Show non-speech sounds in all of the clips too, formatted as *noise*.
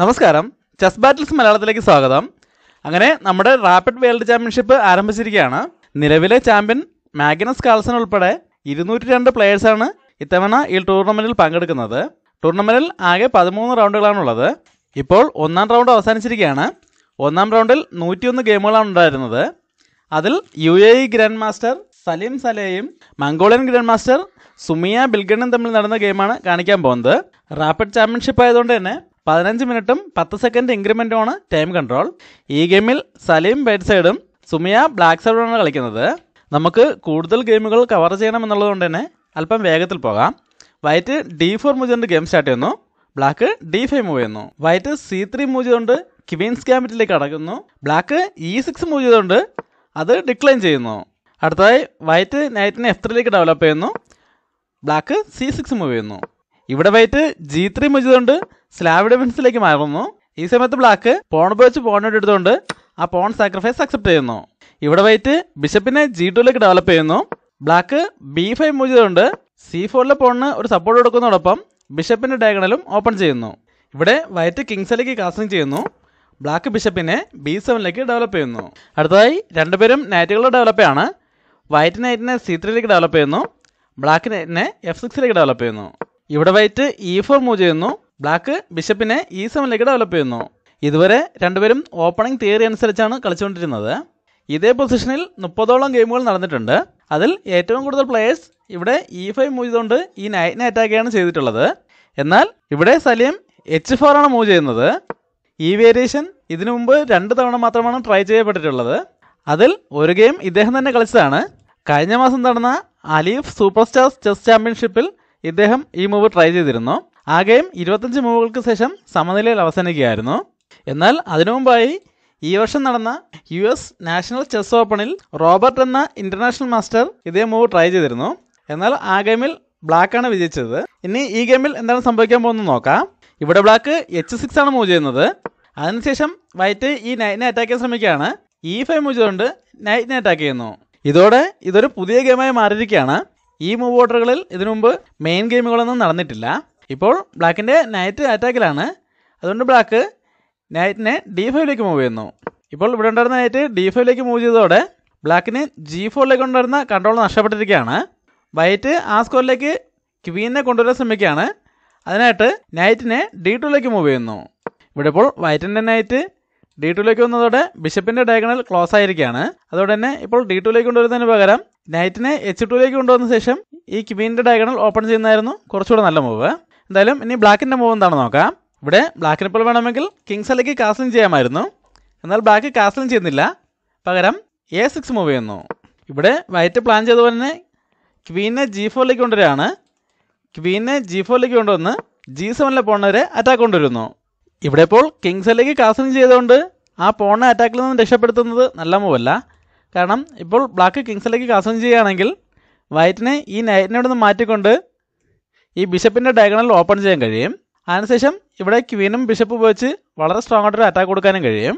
നമസ്കാരം chess battles മലയാളത്തിലേക്ക് സ്വാഗതം അങ്ങനെ നമ്മുടെ റാപ്പിഡ് വേൾഡ് ചാമ്പ്യൻഷിപ്പ് ആരംഭിച്ചിരിക്കുകയാണ് നിലവിലെ ചാമ്പ്യൻ മാഗ്നസ് കാൾസൺ ഉൾപ്പെടെ ഇരുന്നൂറ്റി രണ്ട് പ്ലേയേഴ്സാണ് ഇത്തവണ ഈ ടൂർണമെന്റിൽ പങ്കെടുക്കുന്നത് ടൂർണമെന്റിൽ ആകെ പതിമൂന്ന് റൗണ്ടുകളാണുള്ളത് ഇപ്പോൾ ഒന്നാം റൗണ്ട് അവസാനിച്ചിരിക്കുകയാണ് ഒന്നാം റൗണ്ടിൽ നൂറ്റിയൊന്ന് ഗെയിമുകളാണ് ഉണ്ടായിരുന്നത് അതിൽ U A E grand master Salem സലേയും മംഗോളിയൻ ഗ്രാൻഡ് മാസ്റ്റർ സുമിയ ബിൽഗണും തമ്മിൽ നടന്ന ഗെയിമാണ് കാണിക്കാൻ പോകുന്നത് റാപ്പിഡ് ചാമ്പ്യൻഷിപ്പ് ആയതുകൊണ്ട് തന്നെ പതിനഞ്ച് മിനിറ്റും പത്ത് സെക്കൻഡ് ഇൻക്രിമെൻറ്റുമാണ് ടൈം കൺട്രോൾ ഈ ഗെയിമിൽ സലീം ബെഡ് സൈഡും സുമിയ ബ്ലാക്ക് സൈഡുമാണ് കളിക്കുന്നത് നമുക്ക് കൂടുതൽ ഗെയിമുകൾ കവർ കൊണ്ട് തന്നെ അല്പം വേഗത്തിൽ പോകാം white D four move game start ചെയ്യുന്നു ബ്ലാക്ക് ഡി ഫൈവ് മൂവ് ചെയ്യുന്നു വൈറ്റ് സി ത്രീ മൂജ് കൊണ്ട് ക്വീൻസ് ക്യാപിറ്റലിലേക്ക് അടക്കുന്നു black E e six move ചെയ്തുകൊണ്ട് അത് ഡിക്ലൈൻ ചെയ്യുന്നു അടുത്തതായി വൈറ്റ് നൈറ്റിനെ എഫ് ത്രീയിലേക്ക് ഡെവലപ്പ് ചെയ്യുന്നു ബ്ലാക്ക് സി സിക്സ് മൂവ് ചെയ്യുന്നു ഇവിടെ വൈറ്റ് ജി ത്രീ മുജിതുകൊണ്ട് സ്ലാബ് ഡിഫൻസിലേക്ക് മാറുന്നു ഈ സമയത്ത് ബ്ലാക്ക് പോൺ ഉപയോഗിച്ച് പോണോട്ട് എടുത്തുകൊണ്ട് ആ പോൺ സാക്രിഫൈസ് അക്സെപ്റ്റ് ചെയ്യുന്നു ഇവിടെ വൈറ്റ് ബിഷപ്പിനെ ജി ടുവിലേക്ക് ഡെവലപ്പ് ചെയ്യുന്നു ബ്ലാക്ക് ബി ഫൈവ് മുജിതുകൊണ്ട് സി ഫോറിലെ പോണിന് ഒരു സപ്പോർട്ട് കൊടുക്കുന്നതോടൊപ്പം ബിഷപ്പിന്റെ ഡയഗണലും ഓപ്പൺ ചെയ്യുന്നു ഇവിടെ വൈറ്റ് കിങ്സിലേക്ക് കാസ്റ്റിംഗ് ചെയ്യുന്നു ബ്ലാക്ക് ബിഷപ്പിനെ ബി സെവനിലേക്ക് ഡെവലപ്പ് ചെയ്യുന്നു അടുത്തതായി രണ്ടുപേരും നൈറ്റുകളുടെ ഡെവലപ്പാണ് വൈറ്റ് നൈറ്റിനെ സി ത്രീയിലേക്ക് ഡെവലപ്പ് ചെയ്യുന്നു ബ്ലാക്ക് നൈറ്റിനെ എഫ് സിക്സിലേക്ക് ഡെവലപ്പ് ചെയ്യുന്നു ഇവിടെ വൈറ്റ് ഇ ഫോർ മൂവ് ചെയ്യുന്നു ബ്ലാക്ക് ബിഷപ്പിനെ ഇ സെവനിലേക്ക് ഡെവലപ്പ് ചെയ്യുന്നു ഇതുവരെ രണ്ടുപേരും ഓപ്പണിംഗ് തിയറി അനുസരിച്ചാണ് കളിച്ചുകൊണ്ടിരുന്നത് ഇതേ പൊസിഷനിൽ മുപ്പതോളം ഗെയിമുകൾ നടന്നിട്ടുണ്ട് അതിൽ ഏറ്റവും കൂടുതൽ പ്ലേയേഴ്സ് ഇവിടെ ഇ ഫൈവ് മൂവ് ചെയ്തുകൊണ്ട് ഈ നൈറ്റിനെ അറ്റാക്കുകയാണ് ചെയ്തിട്ടുള്ളത് എന്നാൽ ഇവിടെ സലീം എച്ച് ഫോർ ആണ് മൂവ് ചെയ്യുന്നത് ഈ വേരിയേഷൻ ഇതിനു മുമ്പ് രണ്ട് തവണ മാത്രമാണ് ട്രൈ ചെയ്യപ്പെട്ടിട്ടുള്ളത് അതിൽ ഒരു ഗെയിം ഇദ്ദേഹം തന്നെ കളിച്ചതാണ് കഴിഞ്ഞ മാസം നടന്ന അലീഫ് സൂപ്പർ സ്റ്റാർസ് ചെസ് ചാമ്പ്യൻഷിപ്പിൽ ഇദ്ദേഹം ഈ മൂവ് ട്രൈ ചെയ്തിരുന്നു ആകെയും ഇരുപത്തഞ്ച് മൂവുകൾക്ക് ശേഷം സമനിലയിൽ അവസാനിക്കുകയായിരുന്നു എന്നാൽ അതിനു മുമ്പായി ഈ വർഷം നടന്ന യു എസ് നാഷണൽ ചെസ് ഓപ്പണിൽ റോബർട്ട് എന്ന ഇന്റർനാഷണൽ മാസ്റ്റർ ഇതേ മൂവ് ട്രൈ ചെയ്തിരുന്നു എന്നാൽ ആ ഗെയിമിൽ ആണ് വിജയിച്ചത് ഇനി ഈ ഗെയിമിൽ എന്താണ് സംഭവിക്കാൻ പോകുന്നത് നോക്കാം ഇവിടെ ബ്ലാക്ക് എച്ച് സിക്സ് ആണ് മൂവ് ചെയ്യുന്നത് അതിനുശേഷം വൈറ്റ് ഈ നൈറ്റിനെ അറ്റാക്ക് ചെയ്യാൻ ശ്രമിക്കുകയാണ് ഈ e ഫൈവ് മൂവ് ചെയ്തുകൊണ്ട് നൈറ്റിനെ അറ്റാക്ക് ചെയ്യുന്നു ഇതോടെ ഇതൊരു പുതിയ ഗെയിമായി മാറിയിരിക്കുകയാണ് ഈ മൂവ് ഓർഡറുകളിൽ ഇതിനു മുമ്പ് മെയിൻ ഗെയിമുകളൊന്നും നടന്നിട്ടില്ല ഇപ്പോൾ ബ്ലാക്കിൻ്റെ നൈറ്റ് അറ്റാക്കിലാണ് അതുകൊണ്ട് ബ്ലാക്ക് നൈറ്റിനെ ഡി ഫൈവിലേക്ക് മൂവ് ചെയ്യുന്നു ഇപ്പോൾ ഇവിടെ ഉണ്ടായിരുന്ന നൈറ്റ് ഡി ഫൈവിലേക്ക് മൂവ് ചെയ്തതോടെ ബ്ലാക്കിന് ജി ഫോറിലേക്ക് ഉണ്ടായിരുന്ന കൺട്രോൾ നഷ്ടപ്പെട്ടിരിക്കുകയാണ് വൈറ്റ് ആ സ്കോറിലേക്ക് ക്വീനെ കൊണ്ടുവരാൻ ശ്രമിക്കുകയാണ് അതിനായിട്ട് നൈറ്റിനെ ഡി ടുവിലേക്ക് മൂവ് ചെയ്യുന്നു ഇവിടെ ഇപ്പോൾ വൈറ്റിൻ്റെ നൈറ്റ് ഡി ടുലേക്ക് വന്നതോടെ ബിഷപ്പിന്റെ ഡയഗണൽ ക്ലോസ് ആയിരിക്കുകയാണ് അതോടെ തന്നെ ഇപ്പോൾ ഡി ടുലേക്ക് കൊണ്ടുവരുന്നതിന് പകരം നൈറ്റിനെ എച്ച് ടുലേക്ക് കൊണ്ടുവന്ന ശേഷം ഈ ക്വീനിന്റെ ഡയഗണൽ ഓപ്പൺ ചെയ്യുന്നതായിരുന്നു കുറച്ചുകൂടെ നല്ല മൂവ് എന്തായാലും ഇനി ബ്ലാക്കിന്റെ മൂവ് എന്താണ് നോക്കാം ഇവിടെ ബ്ലാക്കിന് ഇപ്പോൾ വേണമെങ്കിൽ കിങ്സ് അല്ലെങ്കിൽ കാസ്ലിംഗ് ചെയ്യാമായിരുന്നു എന്നാൽ ബ്ലാക്ക് കാസ്ലിംഗ് ചെയ്യുന്നില്ല പകരം എ സിക്സ് മൂവ് ചെയ്യുന്നു ഇവിടെ വൈറ്റ് പ്ലാൻ ചെയ്ത പോലെ തന്നെ ക്വീനെ ജി ഫോറിലേക്ക് കൊണ്ടുവരികയാണ് ക്വീനെ ജി ഫോറിലേക്ക് കൊണ്ടുവന്ന് ജി സെവനിലെ പോണവരെ അറ്റാക്ക് കൊണ്ടുവരുന്നു ഇവിടെ ഇപ്പോൾ കിങ്സിലേക്ക് കാസിങ് ചെയ്തുകൊണ്ട് ആ പോണ അറ്റാക്കിൽ നിന്ന് രക്ഷപ്പെടുത്തുന്നത് നല്ല മൂവല്ല കാരണം ഇപ്പോൾ ബ്ലാക്ക് കിങ്സിലേക്ക് കാസിങ് ചെയ്യുകയാണെങ്കിൽ വൈറ്റിനെ ഈ നൈറ്റിനെ ഇവിടെ നിന്ന് മാറ്റിക്കൊണ്ട് ഈ ബിഷപ്പിൻ്റെ ഡയഗണൽ ഓപ്പൺ ചെയ്യാൻ കഴിയും അതിനുശേഷം ഇവിടെ ക്വീനും ബിഷപ്പ് ഉപയോഗിച്ച് വളരെ സ്ട്രോങ് ആയിട്ടൊരു അറ്റാക്ക് കൊടുക്കാനും കഴിയും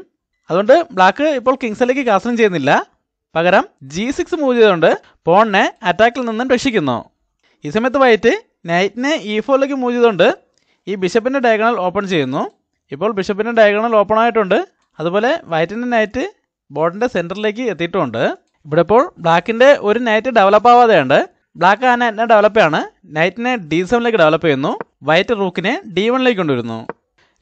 അതുകൊണ്ട് ബ്ലാക്ക് ഇപ്പോൾ കിങ്സിലേക്ക് കാസിങ് ചെയ്യുന്നില്ല പകരം ജി സിക്സ് മൂവ് ചെയ്തുകൊണ്ട് പോണിനെ അറ്റാക്കിൽ നിന്നും രക്ഷിക്കുന്നു ഈ സമയത്ത് വൈറ്റ് നൈറ്റിനെ ഇ ഫോറിലേക്ക് മൂവ് ചെയ്തുകൊണ്ട് ഈ ബിഷപ്പിൻ്റെ ഡയഗണൽ ഓപ്പൺ ചെയ്യുന്നു ഇപ്പോൾ ബിഷപ്പിൻ്റെ ഡയഗണൽ ഓപ്പൺ ആയിട്ടുണ്ട് അതുപോലെ വൈറ്റിൻ്റെ നൈറ്റ് ബോർഡിൻ്റെ സെൻറ്ററിലേക്ക് എത്തിയിട്ടുണ്ട് ഇവിടെ ഇപ്പോൾ ബ്ലാക്കിൻ്റെ ഒരു നൈറ്റ് ഡെവലപ്പ് ആവാതെയുണ്ട് ബ്ലാക്ക് ആ നൈറ്റിനെ ഡെവലപ്പ് ചെയ്യാണ് നൈറ്റിനെ ഡി സെവനിലേക്ക് ഡെവലപ്പ് ചെയ്യുന്നു വൈറ്റ് റൂക്കിനെ ഡി വണ്ണിലേക്ക് കൊണ്ടുവരുന്നു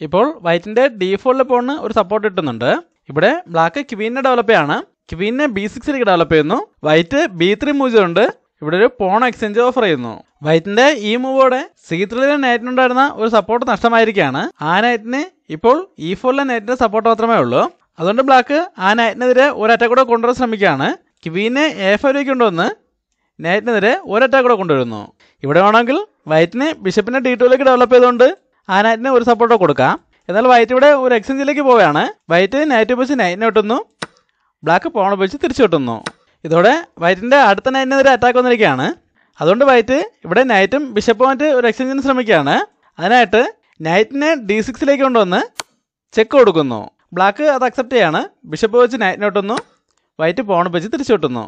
ഇപ്പോൾ വൈറ്റിൻ്റെ ഡി ഫോറിൽ പോണിന് ഒരു സപ്പോർട്ട് കിട്ടുന്നുണ്ട് ഇവിടെ ബ്ലാക്ക് ക്വീനിനെ ഡെവലപ്പ് ചെയ്യാണ് ക്വീനിനെ ബി സിക്സിലേക്ക് ഡെവലപ്പ് ചെയ്യുന്നു വൈറ്റ് ബി ത്രീ മൂജുണ്ട് ഇവിടെ ഒരു പോൺ എക്സ്ചേഞ്ച് ഓഫർ ചെയ്യുന്നു വൈറ്റിന്റെ ഈ മൂവോടെ സീത്രിലെ നൈറ്റിനുണ്ടായിരുന്ന ഒരു സപ്പോർട്ട് നഷ്ടമായിരിക്കുകയാണ് ആ നൈറ്റിന് ഇപ്പോൾ ഇ ഫോറിലെ നൈറ്റിന്റെ സപ്പോർട്ട് മാത്രമേ ഉള്ളൂ അതുകൊണ്ട് ബ്ലാക്ക് ആ നൈറ്റിനെതിരെ ഒരു അറ്റാക്ക് കൂടെ കൊണ്ടുവരാൻ ശ്രമിക്കുകയാണ് ക്വീനെ എ ഫൈവിലേക്ക് കൊണ്ടുവന്ന് നൈറ്റിനെതിരെ ഒരു അറ്റാക്ക് കൂടെ കൊണ്ടുവരുന്നു ഇവിടെ വേണമെങ്കിൽ വൈറ്റിനെ ബിഷപ്പിനെ ഡി ടുവിലേക്ക് ഡെവലപ്പ് ചെയ്തുകൊണ്ട് ആ നൈറ്റിന് ഒരു സപ്പോർട്ട് കൊടുക്കാം എന്നാൽ വൈറ്റ് ഇവിടെ ഒരു എക്സ്ചേഞ്ചിലേക്ക് പോവുകയാണ് വൈറ്റ് നൈറ്റ് ഉപയോഗിച്ച് നൈറ്റിനെ വിട്ടുന്നു ബ്ലാക്ക് പോൺ ഉപയോഗിച്ച് തിരിച്ചു വിട്ടുന്നു ഇതോടെ വൈറ്റിന്റെ അടുത്ത നൈറ്റിനെതിരെ അറ്റാക്ക് വന്നിരിക്കുകയാണ് അതുകൊണ്ട് വൈറ്റ് ഇവിടെ നൈറ്റും ബിഷപ്പുമായിട്ട് ഒരു എക്സഞ്ചിന് ശ്രമിക്കുകയാണ് അതിനായിട്ട് നൈറ്റിനെ ഡി സിക്സിലേക്ക് കൊണ്ടുവന്ന് ചെക്ക് കൊടുക്കുന്നു ബ്ലാക്ക് അത് അക്സെപ്റ്റ് ചെയ്യാണ് ബിഷപ്പ് വെച്ച് നൈറ്റിനെ ഒട്ടുന്നു വൈറ്റ് പോൺ വെച്ച് തിരിച്ചു കിട്ടുന്നു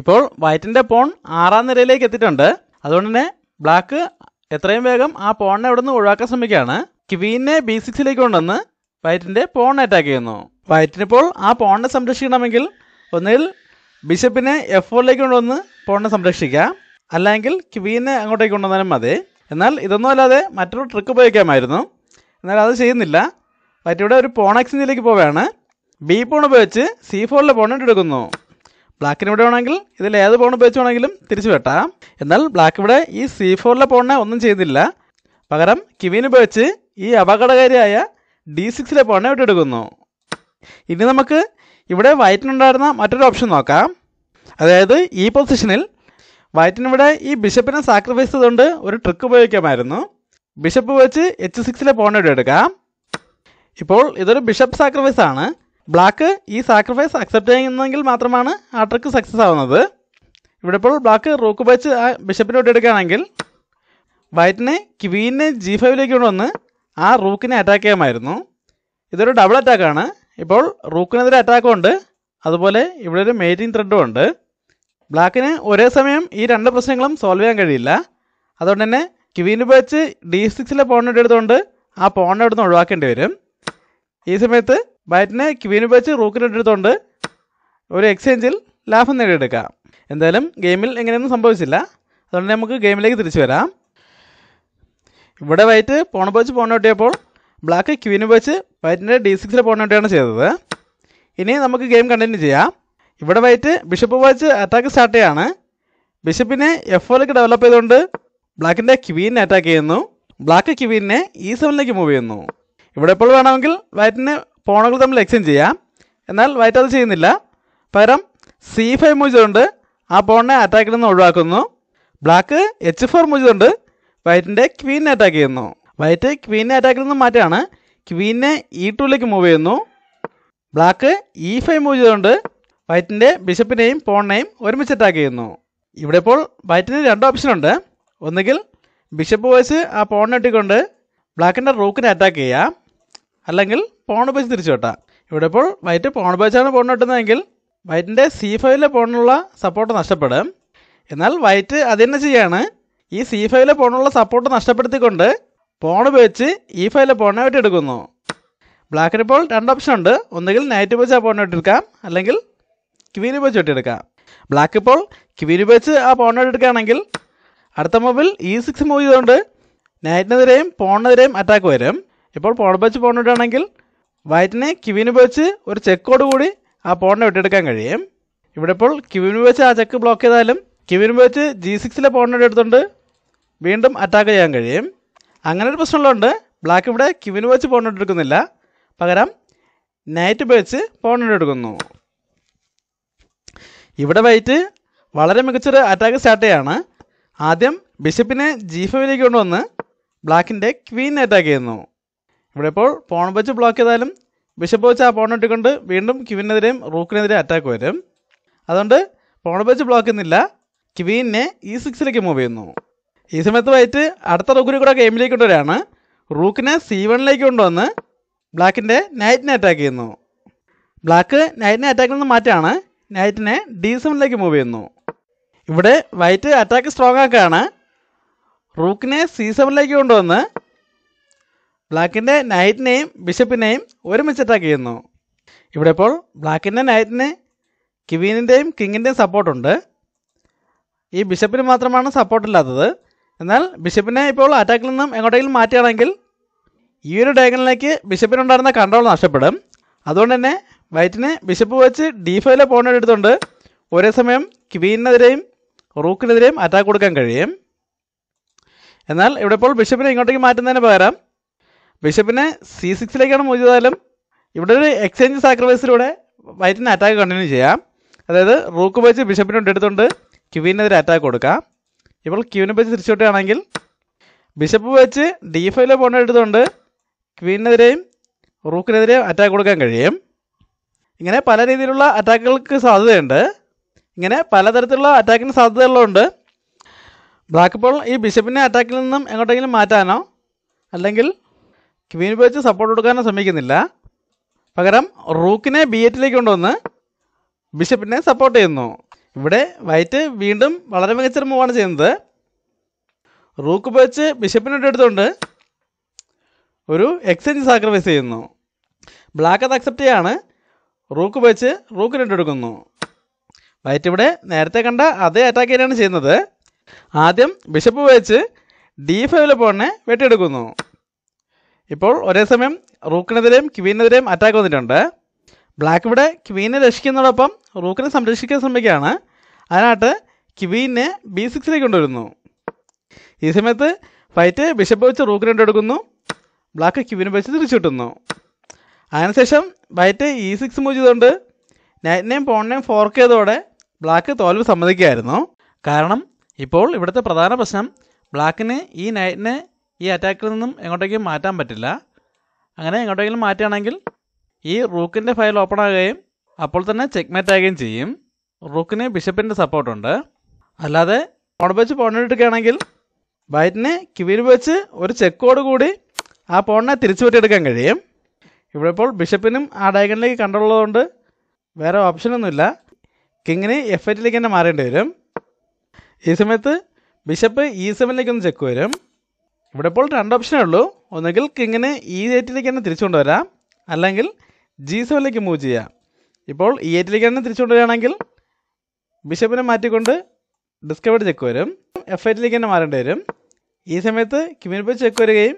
ഇപ്പോൾ വൈറ്റിൻ്റെ പോൺ ആറാം നിരയിലേക്ക് എത്തിയിട്ടുണ്ട് അതുകൊണ്ട് തന്നെ ബ്ലാക്ക് എത്രയും വേഗം ആ പോണിനെ അവിടെ നിന്ന് ഒഴിവാക്കാൻ ശ്രമിക്കുകയാണ് ക്വീനെ ബി സിക്സിലേക്ക് കൊണ്ടുവന്ന് വൈറ്റിൻ്റെ പോൺ അറ്റാക്ക് ചെയ്യുന്നു വൈറ്റിനിപ്പോൾ ആ പോണിനെ സംരക്ഷിക്കണമെങ്കിൽ ഒന്നിൽ ബിഷപ്പിനെ എഫ് ഫോറിലേക്ക് കൊണ്ടുവന്ന് പോണിനെ സംരക്ഷിക്കാം അല്ലെങ്കിൽ ക്വീനെ അങ്ങോട്ടേക്ക് കൊണ്ടുവന്നാലും മതി എന്നാൽ ഇതൊന്നും അല്ലാതെ മറ്റൊരു ട്രിക്ക് ഉപയോഗിക്കാമായിരുന്നു എന്നാൽ അത് ചെയ്യുന്നില്ല പറ്റിയുടെ ഒരു പോണക്സിനിലേക്ക് പോവുകയാണ് ബി പോൺ ഉപയോഗിച്ച് സി ഫോറിലെ ഇട്ട് എടുക്കുന്നു ബ്ലാക്കിന് ഇവിടെ വേണമെങ്കിൽ ഇതിൽ ഏത് പോൺ ഉപയോഗിച്ച് വേണമെങ്കിലും തിരിച്ചു വെട്ടാം എന്നാൽ ബ്ലാക്ക് ഇവിടെ ഈ സി ഫോറിലെ പോണിനെ ഒന്നും ചെയ്യുന്നില്ല പകരം കിവിൻ ഉപയോഗിച്ച് ഈ അപകടകാരിയായ ഡി സിക്സിലെ പോണിനെ വിട്ടെടുക്കുന്നു ഇനി നമുക്ക് ഇവിടെ വൈറ്റിനുണ്ടായിരുന്ന മറ്റൊരു ഓപ്ഷൻ നോക്കാം അതായത് ഈ പൊസിഷനിൽ വൈറ്റിന് ഇവിടെ ഈ ബിഷപ്പിനെ സാക്രിഫൈസ് ചെയ്തുകൊണ്ട് ഒരു ട്രിക്ക് ഉപയോഗിക്കാമായിരുന്നു ബിഷപ്പ് വെച്ച് എച്ച് സിക്സിലെ പോണയുടെ എടുക്കാം ഇപ്പോൾ ഇതൊരു ബിഷപ്പ് സാക്രിഫൈസ് ആണ് ബ്ലാക്ക് ഈ സാക്രിഫൈസ് അക്സെപ്റ്റ് ചെയ്യുന്നെങ്കിൽ മാത്രമാണ് ആ ട്രിക്ക് സക്സസ് ആവുന്നത് ഇവിടെ ഇപ്പോൾ ബ്ലാക്ക് റോക്ക് വെച്ച് ആ ബിഷപ്പിനെ എടുക്കുകയാണെങ്കിൽ വൈറ്റിനെ ക്വീനെ ജി ഫൈവിലേക്ക് കൊണ്ടുവന്ന് ആ റൂക്കിനെ അറ്റാക്ക് ചെയ്യാമായിരുന്നു ഇതൊരു ഡബിൾ അറ്റാക്കാണ് ഇപ്പോൾ റൂക്കിനെതിരെ അറ്റാക്കും ഉണ്ട് അതുപോലെ ഇവിടെ ഒരു മെയിറ്റിംഗ് ത്രെഡും ഉണ്ട് ബ്ലാക്കിന് ഒരേ സമയം ഈ രണ്ട് പ്രശ്നങ്ങളും സോൾവ് ചെയ്യാൻ കഴിയില്ല അതുകൊണ്ട് തന്നെ ക്വീൻ ഉപയോഗിച്ച് ഡി സിക്സിലെ പോണിട്ട് എടുത്തുകൊണ്ട് ആ പോണിനെ ഇവിടുന്ന് ഒഴിവാക്കേണ്ടി വരും ഈ സമയത്ത് ബൈറ്റിനെ ക്വീൻ ഉപയോഗിച്ച് റൂക്കിനെ എടുത്തുകൊണ്ട് ഒരു എക്സ്ചേഞ്ചിൽ ലാഭം നേടിയെടുക്കാം എന്തായാലും ഗെയിമിൽ എങ്ങനെയൊന്നും സംഭവിച്ചില്ല അതുകൊണ്ട് നമുക്ക് ഗെയിമിലേക്ക് തിരിച്ചു വരാം ഇവിടെ വൈറ്റ് പോണ ഉപയോഗിച്ച് പോണ കിട്ടിയപ്പോൾ ബ്ലാക്ക് ക്വീൻ ഉപയോഗിച്ച് വൈറ്റിൻ്റെ ഡി സിക്സിലെ പോൺ ഒട്ടിയാണ് ചെയ്തത് ഇനി നമുക്ക് ഗെയിം കണ്ടിന്യൂ ചെയ്യാം ഇവിടെ വൈറ്റ് ബിഷപ്പ് വാച്ച് അറ്റാക്ക് സ്റ്റാർട്ട് ചെയ്യാണ് ബിഷപ്പിനെ എഫ് ഒയിലേക്ക് ഡെവലപ്പ് ചെയ്തുകൊണ്ട് ബ്ലാക്കിൻ്റെ ക്വീനെ അറ്റാക്ക് ചെയ്യുന്നു ബ്ലാക്ക് ക്വീനെ ഇ e സെവനിലേക്ക് മൂവ് ചെയ്യുന്നു ഇവിടെ എപ്പോൾ വേണമെങ്കിൽ വൈറ്റിന് പോണുകൾ തമ്മിൽ എക്സ്ചേഞ്ച് ചെയ്യാം എന്നാൽ വൈറ്റ് അത് ചെയ്യുന്നില്ല പകരം സി ഫൈവ് മൂവ് ചെയ്തുകൊണ്ട് ആ പോണിനെ അറ്റാക്കിൽ നിന്ന് ഒഴിവാക്കുന്നു ബ്ലാക്ക് എച്ച് ഫോർ മൂവ് ചെയ്തുകൊണ്ട് വൈറ്റിൻ്റെ ക്വീനെ അറ്റാക്ക് ചെയ്യുന്നു വൈറ്റ് ക്വീനെ അറ്റാക്കിൽ നിന്ന് മാറ്റാണ് ക്വീനെ ഇ e ടുവിലേക്ക് മൂവ് ചെയ്യുന്നു ബ്ലാക്ക് ഇ ഫൈവ് മൂവ് ചെയ്തുകൊണ്ട് വൈറ്റിൻ്റെ ബിഷപ്പിനെയും പോണിനെയും ഒരുമിച്ച് അറ്റാക്ക് ചെയ്യുന്നു ഇവിടെ ഇപ്പോൾ വൈറ്റിന് രണ്ട് ഓപ്ഷൻ ഉണ്ട് ഒന്നുകിൽ ബിഷപ്പ് വോയ്സ് ആ പോണിനെ ഇട്ടിക്കൊണ്ട് ബ്ലാക്കിൻ്റെ റൂക്കിനെ അറ്റാക്ക് ചെയ്യാം അല്ലെങ്കിൽ പോൺ ഉപയോഗിച്ച് തിരിച്ചു വെട്ടാം ഇവിടെ ഇപ്പോൾ വൈറ്റ് പോൺ ഉപയോഗിച്ചാണ് പോണിനെ വെട്ടുന്നതെങ്കിൽ വൈറ്റിൻ്റെ സി ഫൈവിലെ പോണിനുള്ള സപ്പോർട്ട് നഷ്ടപ്പെടും എന്നാൽ വൈറ്റ് അത് തന്നെ ചെയ്യാണ് ഈ സി ഫൈവിലെ പോണുള്ള സപ്പോർട്ട് നഷ്ടപ്പെടുത്തിക്കൊണ്ട് പോൺ ഉപയോഗിച്ച് ഈ e ഫൈവിലെ പോണിനെ വെട്ടിയെടുക്കുന്നു ബ്ലാക്കിന് ഇപ്പോൾ രണ്ട് ഓപ്ഷൻ ഉണ്ട് ഒന്നുകിൽ നൈറ്റ് ഉപയോഗിച്ച് ആ പോണിനെ വെട്ടിയെടുക്കാം അല്ലെങ്കിൽ ക്വീൻ വെച്ച് എടുക്കാം ബ്ലാക്ക് ഇപ്പോൾ ക്വീനി വെച്ച് ആ പോണിനോട് എടുക്കുകയാണെങ്കിൽ അടുത്ത മൂവിൽ ഈ സിക്സ് മൂവ് ചെയ്തുകൊണ്ട് നൈറ്റിനെതിരെയും പോണിനെതിരെയും അറ്റാക്ക് വരും ഇപ്പോൾ പോൺ ഉപയോഗിച്ച് ആണെങ്കിൽ വൈറ്റിനെ ക്വീൻ വെച്ച് ഒരു ചെക്കോട് കൂടി ആ പോണിനെ വെട്ടിയെടുക്കാൻ കഴിയും ഇവിടെ ഇപ്പോൾ ക്വീൻ വെച്ച് ആ ചെക്ക് ബ്ലോക്ക് ചെയ്താലും ക്വീൻ വെച്ച് ജി സിക്സിലെ പോണിനോട് എടുത്തുകൊണ്ട് വീണ്ടും അറ്റാക്ക് ചെയ്യാൻ കഴിയും അങ്ങനെ ഒരു പ്രശ്നമുള്ളതുകൊണ്ട് ബ്ലാക്ക് ഇവിടെ ക്യൂവിന് വെച്ച് പോണിട്ട് എടുക്കുന്നില്ല പകരം നൈറ്റ് ഉപയോഗിച്ച് പോണിട്ട് എടുക്കുന്നു ഇവിടെ വൈറ്റ് വളരെ മികച്ചൊരു അറ്റാക്ക് സ്റ്റാർട്ട് ചെയ്യാണ് ആദ്യം ബിഷപ്പിനെ ജി കൊണ്ടുവന്ന് ബ്ലാക്കിൻ്റെ ക്വീനെ അറ്റാക്ക് ചെയ്യുന്നു ഇവിടെ ഇപ്പോൾ പോൺ വെച്ച് ബ്ലോക്ക് ചെയ്താലും ബിഷപ്പ് വെച്ച് ആ പോൺ ഇട്ടുകൊണ്ട് വീണ്ടും ക്വീനെതിരെയും റൂക്കിനെതിരെ അറ്റാക്ക് വരും അതുകൊണ്ട് പോൺ വെച്ച് ബ്ലോക്ക് ചെയ്യുന്നില്ല ക്വീനെ ഈ സിക്സിലേക്ക് മൂവ് ചെയ്യുന്നു ഈ സമയത്ത് വൈറ്റ് അടുത്ത റൂക്കിനെ കൂടെ ഗെയിമിലേക്ക് കൊണ്ടുവരികയാണ് റൂക്കിനെ സി വണ്ണിലേക്ക് കൊണ്ടുവന്ന് ബ്ലാക്കിൻ്റെ നൈറ്റിനെ അറ്റാക്ക് ചെയ്യുന്നു ബ്ലാക്ക് നൈറ്റിനെ അറ്റാക്കിൽ നിന്ന് മാറ്റാണ് നൈറ്റിനെ ഡി സെവനിലേക്ക് മൂവ് ചെയ്യുന്നു ഇവിടെ വൈറ്റ് അറ്റാക്ക് സ്ട്രോങ് ആക്കുകയാണ് റൂക്കിനെ സി സെവനിലേക്ക് കൊണ്ടുവന്ന് ബ്ലാക്കിൻ്റെ നൈറ്റിനെയും ബിഷപ്പിനെയും ഒരുമിച്ച് അറ്റാക്ക് ചെയ്യുന്നു ഇവിടെ ഇപ്പോൾ ബ്ലാക്കിൻ്റെ നൈറ്റിന് കിവീനിൻ്റെയും കിങ്ങിൻ്റെയും സപ്പോർട്ടുണ്ട് ഈ ബിഷപ്പിന് മാത്രമാണ് സപ്പോർട്ടില്ലാത്തത് എന്നാൽ ബിഷപ്പിനെ ഇപ്പോൾ അറ്റാക്കിൽ നിന്നും എങ്ങോട്ടെങ്കിലും മാറ്റുകയാണെങ്കിൽ ഈ ഒരു ഡയഗണിലേക്ക് ബിഷപ്പിനുണ്ടായിരുന്ന കൺട്രോൾ നഷ്ടപ്പെടും അതുകൊണ്ട് തന്നെ വൈറ്റിന് ബിഷപ്പ് വെച്ച് ഡി ഫൈവിലെ പോണയുടെ എടുത്തുകൊണ്ട് ഒരേ സമയം ക്വീനെതിരെയും റൂക്കിനെതിരെയും അറ്റാക്ക് കൊടുക്കാൻ കഴിയും എന്നാൽ ഇവിടെ ഇപ്പോൾ ബിഷപ്പിനെ ഇങ്ങോട്ടേക്ക് മാറ്റുന്നതിന് പകരം ബിഷപ്പിനെ സി സിക്സിലേക്കാണ് മൂജിതാലും ഇവിടെ ഒരു എക്സ്ചേഞ്ച് സാക്രിഫൈസിലൂടെ വൈറ്റിന് അറ്റാക്ക് കണ്ടിന്യൂ ചെയ്യാം അതായത് റൂക്ക് വെച്ച് ബിഷപ്പിനെ എടുത്തുകൊണ്ട് ക്യൂവിനെതിരെ അറ്റാക്ക് കൊടുക്കാം ഇപ്പോൾ ക്യൂവിനെ വെച്ച് തിരിച്ചുവിട്ടുകയാണെങ്കിൽ ബിഷപ്പ് വെച്ച് ഡി ഫൈവിലെ പോണ എടുത്തുകൊണ്ട് ക്വീനെതിരെയും റൂക്കിനെതിരെയും അറ്റാക്ക് കൊടുക്കാൻ കഴിയും ഇങ്ങനെ പല രീതിയിലുള്ള അറ്റാക്കുകൾക്ക് സാധ്യതയുണ്ട് ഇങ്ങനെ പലതരത്തിലുള്ള അറ്റാക്കിന് സാധ്യതകളുണ്ട് ബ്ലാക്ക് പോൾ ഈ ബിഷപ്പിനെ അറ്റാക്കിൽ നിന്നും എങ്ങോട്ടെങ്കിലും മാറ്റാനോ അല്ലെങ്കിൽ ക്വീൻ ഉപയോഗിച്ച് സപ്പോർട്ട് കൊടുക്കാനോ ശ്രമിക്കുന്നില്ല പകരം റൂക്കിനെ ബി എറ്റിലേക്ക് കൊണ്ടുവന്ന് ബിഷപ്പിനെ സപ്പോർട്ട് ചെയ്യുന്നു ഇവിടെ വൈറ്റ് വീണ്ടും വളരെ മികച്ചൊരു മൂവാണ് ചെയ്യുന്നത് റൂക്ക് ഉപയോഗിച്ച് ബിഷപ്പിനെ എടുത്തുകൊണ്ട് ഒരു എക്സ്ചേഞ്ച് സാക്രിഫൈസ് ചെയ്യുന്നു ബ്ലാക്ക് അത് അക്സെപ്റ്റ് ചെയ്യാണ് റൂക്ക് വെച്ച് റൂക്ക് രണ്ടെടുക്കുന്നു വൈറ്റ് ഇവിടെ നേരത്തെ കണ്ട അതേ അറ്റാക്ക് തന്നെയാണ് ചെയ്യുന്നത് ആദ്യം ബിഷപ്പ് വെച്ച് ഡി ഫൈവിലെ പോണിനെ വെട്ടിയെടുക്കുന്നു ഇപ്പോൾ ഒരേ സമയം റൂക്കിനെതിരെയും ക്വീനെതിരെയും അറ്റാക്ക് വന്നിട്ടുണ്ട് ബ്ലാക്ക് ഇവിടെ ക്വീനെ രക്ഷിക്കുന്നതോടൊപ്പം റൂക്കിനെ സംരക്ഷിക്കാൻ ശ്രമിക്കുകയാണ് അതിനായിട്ട് ക്വീനെ ബി സിക്സിലേക്ക് കൊണ്ടുവരുന്നു ഈ സമയത്ത് ഫൈറ്റ് ബിഷപ്പ് വെച്ച് റൂക്ക് രണ്ടെടുക്കുന്നു ബ്ലാക്ക് ക്വീനെ വെച്ച് തിരിച്ചു കിട്ടുന്നു അതിനുശേഷം വൈറ്റ് ഇ സിക്സ് മൂവ് ചെയ്തുകൊണ്ട് നൈറ്റ് നെയിം ഫോർക്ക് ബ്ലാക്ക് തോൽവ് സമ്മതിക്കുകയായിരുന്നു കാരണം ഇപ്പോൾ ഇവിടുത്തെ പ്രധാന പ്രശ്നം ബ്ലാക്കിന് ഈ നൈറ്റിനെ ഈ അറ്റാക്കിൽ നിന്നും എങ്ങോട്ടേക്കും മാറ്റാൻ പറ്റില്ല അങ്ങനെ എങ്ങോട്ടെങ്കിലും മാറ്റുകയാണെങ്കിൽ ഈ റൂക്കിൻ്റെ ഫയൽ ഓപ്പൺ ആകുകയും അപ്പോൾ തന്നെ ചെക്ക്മേറ്റ് ആകുകയും ചെയ്യും റൂക്കിന് ബിഷപ്പിൻ്റെ സപ്പോർട്ടുണ്ട് അല്ലാതെ പോൺ വെച്ച് പോണെടുക്കുകയാണെങ്കിൽ വൈറ്റിന് കിവിൽ വെച്ച് ഒരു ചെക്കോട് കൂടി ആ പോണിനെ തിരിച്ചു പറ്റിയെടുക്കാൻ കഴിയും ഇവിടെ ഇപ്പോൾ ബിഷപ്പിനും ആ ഡയഗണിലേക്ക് കണ്ടുള്ളതുകൊണ്ട് വേറെ ഓപ്ഷനൊന്നുമില്ല കിങ്ങിന് എഫ് എറ്റിലേക്ക് തന്നെ മാറേണ്ടി വരും ഈ സമയത്ത് ബിഷപ്പ് ഇ e സെവനിലേക്ക് ഒന്ന് ചെക്ക് വരും ഇവിടെ ഇപ്പോൾ രണ്ട് ഓപ്ഷനേ ഉള്ളൂ ഒന്നുകിൽ കിങ്ങിന് ഇ e എയ്റ്റിലേക്ക് തന്നെ തിരിച്ചു കൊണ്ടുവരാം അല്ലെങ്കിൽ ജി സെവനിലേക്ക് മൂവ് ചെയ്യാം ഇപ്പോൾ ഇ e എയ്റ്റിലേക്ക് തന്നെ തിരിച്ചു കൊണ്ടുവരികയാണെങ്കിൽ ബിഷപ്പിനെ മാറ്റിക്കൊണ്ട് ഡിസ്കവേർഡ് ചെക്ക് വരും എഫ് എയ്റ്റിലേക്ക് തന്നെ മാറേണ്ടി വരും ഈ സമയത്ത് ക്യൂമിനിപ്പോൾ ചെക്ക് വരികയും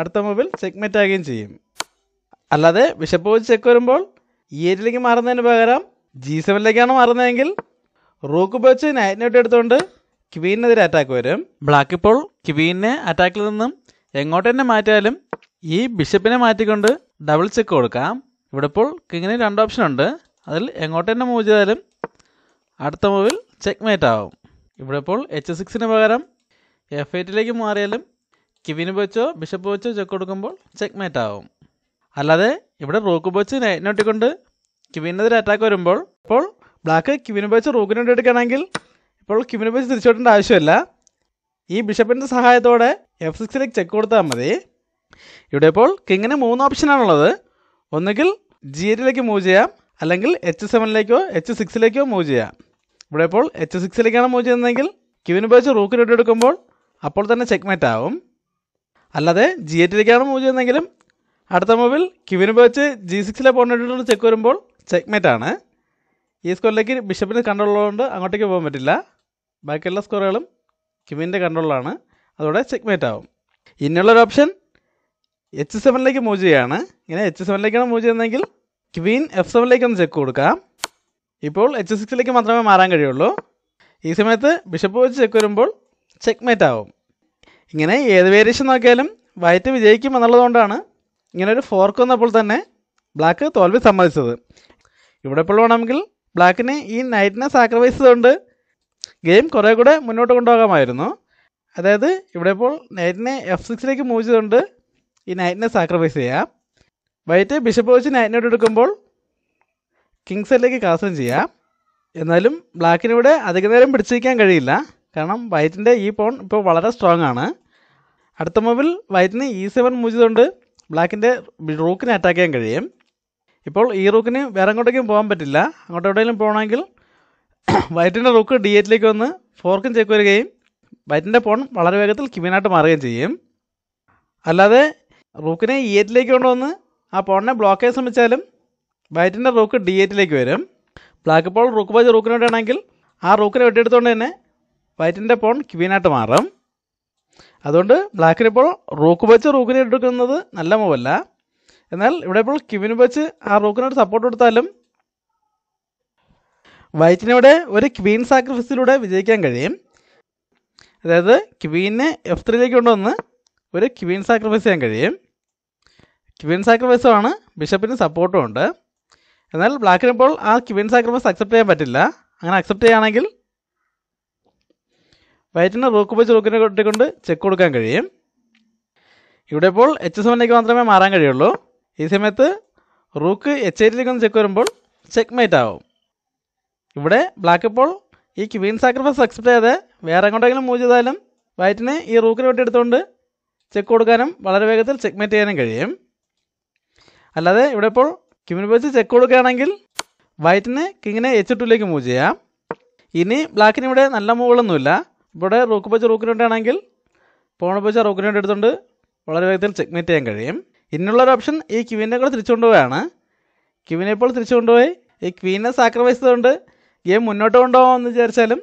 അടുത്ത മൊബൈൽ ചെക്ക് മെറ്റ് ആകുകയും ചെയ്യും അല്ലാതെ വിശപ്പ് വെച്ച് ചെക്ക് വരുമ്പോൾ ഈ e ഏരിയയിലേക്ക് മാറുന്നതിന് പകരം ജി സെവനിലേക്കാണ് മാറുന്നതെങ്കിൽ റൂക്ക് ഉപയോഗിച്ച് നൈറ്റ് നോട്ട് എടുത്തുകൊണ്ട് ക്വീനെതിരെ അറ്റാക്ക് വരും ബ്ലാക്ക് ഇപ്പോൾ ക്വീനെ അറ്റാക്കിൽ നിന്നും എങ്ങോട്ട് തന്നെ മാറ്റിയാലും ഈ ബിഷപ്പിനെ മാറ്റിക്കൊണ്ട് ഡബിൾ ചെക്ക് കൊടുക്കാം ഇവിടെ ഇപ്പോൾ കിങ്ങിന് രണ്ട് ഓപ്ഷൻ ഉണ്ട് അതിൽ എങ്ങോട്ട് തന്നെ മൂവ് ചെയ്താലും അടുത്ത മൂവിൽ ചെക്ക് മേറ്റ് ആവും ഇവിടെ ഇപ്പോൾ എച്ച് സിക്സിന് പകരം എഫ് എയ്റ്റിലേക്ക് മാറിയാലും കിവിന് വെച്ചോ ബിഷപ്പ് വെച്ചോ ചെക്ക് കൊടുക്കുമ്പോൾ ചെക്ക് മേറ്റ് ആവും അല്ലാതെ ഇവിടെ റോക്ക് ഉപയോഗിച്ച് നൈറ്റ് ഒട്ടിക്കൊണ്ട് ക്യുവിനെതിരെ അറ്റാക്ക് വരുമ്പോൾ ഇപ്പോൾ ബ്ലാക്ക് കിവിനെ ഉപയോഗിച്ച് റോക്കിനെ വേണ്ടി എടുക്കുകയാണെങ്കിൽ ഇപ്പോൾ കിവിനെ ഉപയോഗിച്ച് തിരിച്ചോട്ടേണ്ട ആവശ്യമില്ല ഈ ബിഷപ്പിൻ്റെ സഹായത്തോടെ എഫ് സിക്സിലേക്ക് ചെക്ക് കൊടുത്താൽ മതി ഇവിടെ ഇപ്പോൾ കിങ്ങിന് മൂന്ന് ഓപ്ഷനാണുള്ളത് ഒന്നുകിൽ ജി എറ്റിലേക്ക് മൂവ് ചെയ്യാം അല്ലെങ്കിൽ എച്ച് സെവനിലേക്കോ എച്ച് സിക്സിലേക്കോ മൂവ് ചെയ്യാം ഇവിടെ ഇപ്പോൾ എച്ച് സിക്സിലേക്കാണ് മൂവ് ചെയ്യുന്നതെങ്കിൽ ക്യുവിന് ഉപയോഗിച്ച് റൂക്കിന് ഇട്ടെടുക്കുമ്പോൾ അപ്പോൾ തന്നെ ചെക്ക് മേറ്റ് ആവും അല്ലാതെ ജി എറ്റിലേക്കാണ് മൂവ് ചെയ്യുന്നതെങ്കിലും അടുത്ത മൂവിൽ കിവിന് വെച്ച് ജി സിക്സിലെ പോണിട്ടുള്ള ചെക്ക് വരുമ്പോൾ ചെക്ക്മേറ്റ് ആണ് ഈ സ്കോറിലേക്ക് ബിഷപ്പിന് കണ്ടുള്ളതുകൊണ്ട് അങ്ങോട്ടേക്ക് പോകാൻ പറ്റില്ല ബാക്കി എല്ലാ സ്കോറുകളും കിവിൻ്റെ കണ്ട്രോളിലാണ് അതോടെ ചെക്ക്മേറ്റ് ആവും ഇനിയുള്ളൊരു ഓപ്ഷൻ എച്ച് സെവനിലേക്ക് മൂവ് ചെയ്യുകയാണ് ഇങ്ങനെ എച്ച് സെവനിലേക്കാണ് മൂവ് ചെയ്യുന്നതെങ്കിൽ ക്വീൻ എഫ് ഒന്ന് ചെക്ക് കൊടുക്കാം ഇപ്പോൾ എച്ച് സിക്സിലേക്ക് മാത്രമേ മാറാൻ കഴിയുള്ളൂ ഈ സമയത്ത് ബിഷപ്പ് വെച്ച് ചെക്ക് വരുമ്പോൾ ചെക്ക്മേറ്റ് ആവും ഇങ്ങനെ ഏത് വേരിയേഷൻ നോക്കിയാലും വൈറ്റ് വിജയിക്കും എന്നുള്ളതുകൊണ്ടാണ് ഇങ്ങനെ ഒരു ഫോർക്ക് വന്നപ്പോൾ തന്നെ ബ്ലാക്ക് തോൽവി സമ്മതിച്ചത് ഇവിടെ ഇപ്പോൾ വേണമെങ്കിൽ ബ്ലാക്കിന് ഈ നൈറ്റിനെ സാക്രിഫൈസ് ചെയ്തുകൊണ്ട് ഗെയിം കുറേ കൂടെ മുന്നോട്ട് കൊണ്ടുപോകാമായിരുന്നു അതായത് ഇവിടെ ഇപ്പോൾ നൈറ്റിനെ എഫ് സിക്സിലേക്ക് മൂവ് ചെയ്തുകൊണ്ട് ഈ നൈറ്റിനെ സാക്രിഫൈസ് ചെയ്യാം വൈറ്റ് ബിഷപ്പ് വെച്ച് നൈറ്റിനോട് എടുക്കുമ്പോൾ കിങ്സ് എല്ലേക്ക് കാസം ചെയ്യാം എന്നാലും ബ്ലാക്കിനിവിടെ അധിക നേരം പിടിച്ചിരിക്കാൻ കഴിയില്ല കാരണം വൈറ്റിൻ്റെ ഈ പോൺ ഇപ്പോൾ വളരെ സ്ട്രോങ് ആണ് അടുത്ത മൂവിൽ വൈറ്റിന് ഇ സെവൻ മൂവ് ചെയ്തുകൊണ്ട് ബ്ലാക്കിൻ്റെ റൂക്കിനെ അറ്റാക്ക് ചെയ്യാൻ കഴിയും ഇപ്പോൾ ഈ റൂക്കിന് വേറെ എങ്ങോട്ടേക്കും പോകാൻ പറ്റില്ല അങ്ങോട്ട് എവിടെയെങ്കിലും പോകണമെങ്കിൽ *coughs* വൈറ്റിൻ്റെ റൂക്ക് ഡി എറ്റിലേക്ക് വന്ന് ഫോർക്കും ചേക്ക് വരികയും വൈറ്റിൻ്റെ പോൺ വളരെ വേഗത്തിൽ കിമിനായിട്ട് മാറുകയും ചെയ്യും അല്ലാതെ റൂക്കിനെ ഇ e എറ്റിലേക്ക് കൊണ്ടുവന്ന് ആ പോണിനെ ബ്ലോക്ക് ചെയ്യാൻ ശ്രമിച്ചാലും വൈറ്റിൻ്റെ റൂക്ക് ഡി എറ്റിലേക്ക് വരും ബ്ലാക്ക് പോൾ റൂക്ക് പോയ റൂക്കിനോട്ടാണെങ്കിൽ ആ റൂക്കിനെ വെട്ടിയെടുത്തുകൊണ്ട് തന്നെ വൈറ്റിൻ്റെ പോൺ ക്വീനായിട്ട് മാറും അതുകൊണ്ട് ബ്ലാക്കിന് ഇപ്പോൾ റൂക്ക് വെച്ച് റൂക്കിനെ എടുക്കുന്നത് നല്ല മൂവല്ല എന്നാൽ ഇവിടെ ഇപ്പോൾ കിവിന് വെച്ച് ആ റൂക്കിനോട് സപ്പോർട്ട് കൊടുത്താലും വൈറ്റിനിവിടെ ഒരു ക്വീൻ സാക്രിഫൈസിലൂടെ വിജയിക്കാൻ കഴിയും അതായത് ക്വീനെ എഫ് ത്രീയിലേക്ക് കൊണ്ടുവന്ന് ഒരു ക്വീൻ സാക്രിഫൈസ് ചെയ്യാൻ കഴിയും ക്വീൻ സാക്രിഫൈസുമാണ് ബിഷപ്പിന് സപ്പോർട്ടും ഉണ്ട് എന്നാൽ ബ്ലാക്കിനിപ്പോൾ ആ ക്വീൻ സാക്രിഫൈസ് അക്സെപ്റ്റ് ചെയ്യാൻ പറ്റില്ല അങ്ങനെ അക്സെപ്റ്റ് ചെയ്യുകയാണെങ്കിൽ വയറ്റിന് റോക്ക് വെച്ച് റോക്കിനെ കൊട്ടിക്കൊണ്ട് ചെക്ക് കൊടുക്കാൻ കഴിയും ഇവിടെ ഇപ്പോൾ എച്ച് സെവനിലേക്ക് മാത്രമേ മാറാൻ കഴിയുള്ളൂ ഈ സമയത്ത് റൂക്ക് എച്ച് എയ്റ്റിലേക്ക് ഒന്ന് ചെക്ക് വരുമ്പോൾ ചെക്ക് മേറ്റ് ആവും ഇവിടെ ബ്ലാക്ക് ഇപ്പോൾ ഈ ക്വീൻ സാക്രിഫൈസ് അക്സെപ്റ്റ് ചെയ്ത് വേറെ എങ്ങോട്ടെങ്കിലും മൂവ് ചെയ്താലും വൈറ്റിന് ഈ വെട്ടി വെട്ടിയെടുത്തുകൊണ്ട് ചെക്ക് കൊടുക്കാനും വളരെ വേഗത്തിൽ ചെക്ക് മേറ്റ് ചെയ്യാനും കഴിയും അല്ലാതെ ഇവിടെ ഇപ്പോൾ ക്വീൻ ഉപയോഗിച്ച് ചെക്ക് കൊടുക്കുകയാണെങ്കിൽ വൈറ്റിന് കിങ്ങിനെ എച്ച് ടുവിലേക്ക് മൂവ് ചെയ്യാം ഇനി ബ്ലാക്കിന് ഇവിടെ നല്ല മൂവുകളൊന്നുമില്ല ഇവിടെ റോക്ക് പച്ച റൂക്കിനുണ്ട് ആണെങ്കിൽ പോണ പച്ച റൂക്കിനുണ്ട് എടുത്തുകൊണ്ട് വളരെ വേഗത്തിൽ ചെക്ക്മേറ്റ് ചെയ്യാൻ കഴിയും ഇന്നുള്ള ഒരു ഓപ്ഷൻ ഈ ക്യൂവിനെ കൂടെ തിരിച്ചു കൊണ്ടുപോവുകയാണ് ഇപ്പോൾ തിരിച്ചു കൊണ്ടുപോയി ഈ ക്വീനെ സാക്രിഫൈസ് ചെയ്തുകൊണ്ട് ഗെയിം മുന്നോട്ട് കൊണ്ടുപോകാമെന്ന് വിചാരിച്ചാലും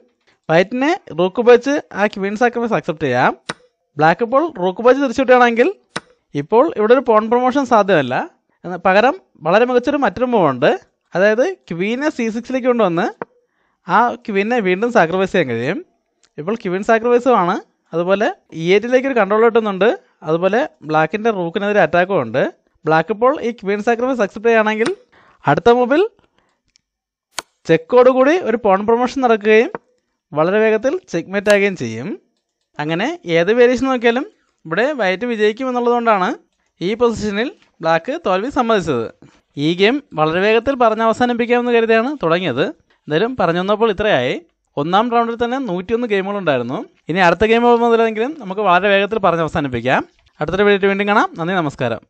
വൈറ്റിനെ റോക്ക് പച്ച് ആ ക്വീൻ സാക്രിഫൈസ് അക്സെപ്റ്റ് ചെയ്യാം ബ്ലാക്ക് ഇപ്പോൾ റോക്ക് പച്ച് തിരിച്ചു ഇപ്പോൾ ഇവിടെ ഒരു പോൺ പ്രൊമോഷൻ സാധ്യമല്ല പകരം വളരെ മികച്ചൊരു മറ്റൊരു മൂവുണ്ട് അതായത് ക്വീനെ സി സിക്സിലേക്ക് കൊണ്ടുവന്ന് ആ ക്വീനെ വീണ്ടും സാക്രിഫൈസ് ചെയ്യാൻ കഴിയും ഇപ്പോൾ ക്യുവിൻ സാക്രിഫൈസും ആണ് അതുപോലെ ഇ എറ്റിലേക്ക് ഒരു കൺട്രോൾ കിട്ടുന്നുണ്ട് അതുപോലെ ബ്ലാക്കിൻ്റെ റൂക്കിനെതിരെ അറ്റാക്കും ഉണ്ട് ബ്ലാക്ക് ഇപ്പോൾ ഈ ക്യുവിൻ സാക്രിഫൈസ് അക്സെപ്റ്റ് ചെയ്യുകയാണെങ്കിൽ അടുത്ത മൂവിൽ ചെക്കോട് കൂടി ഒരു പോൺ പ്രൊമോഷൻ നടക്കുകയും വളരെ വേഗത്തിൽ ചെക്ക്മേറ്റ് ആകുകയും ചെയ്യും അങ്ങനെ ഏത് വേരിയേഷൻ നോക്കിയാലും ഇവിടെ വൈറ്റ് വിജയിക്കും എന്നുള്ളതുകൊണ്ടാണ് ഈ പൊസിഷനിൽ ബ്ലാക്ക് തോൽവി സമ്മതിച്ചത് ഈ ഗെയിം വളരെ വേഗത്തിൽ പറഞ്ഞ് അവസാനിപ്പിക്കാമെന്ന് കരുതിയാണ് തുടങ്ങിയത് എന്തായാലും പറഞ്ഞു വന്നപ്പോൾ ഇത്രയായി ഒന്നാം റൗണ്ടിൽ തന്നെ നൂറ്റിയൊന്ന് ഗെയിമുകളുണ്ടായിരുന്നു ഇനി അടുത്ത ഗെയിം മുതലെങ്കിലും നമുക്ക് വളരെ വേഗത്തിൽ പറഞ്ഞ് അവസാനിപ്പിക്കാം അടുത്തൊരു വീഡിയോ വീണ്ടും കാണാം നന്ദി നമസ്കാരം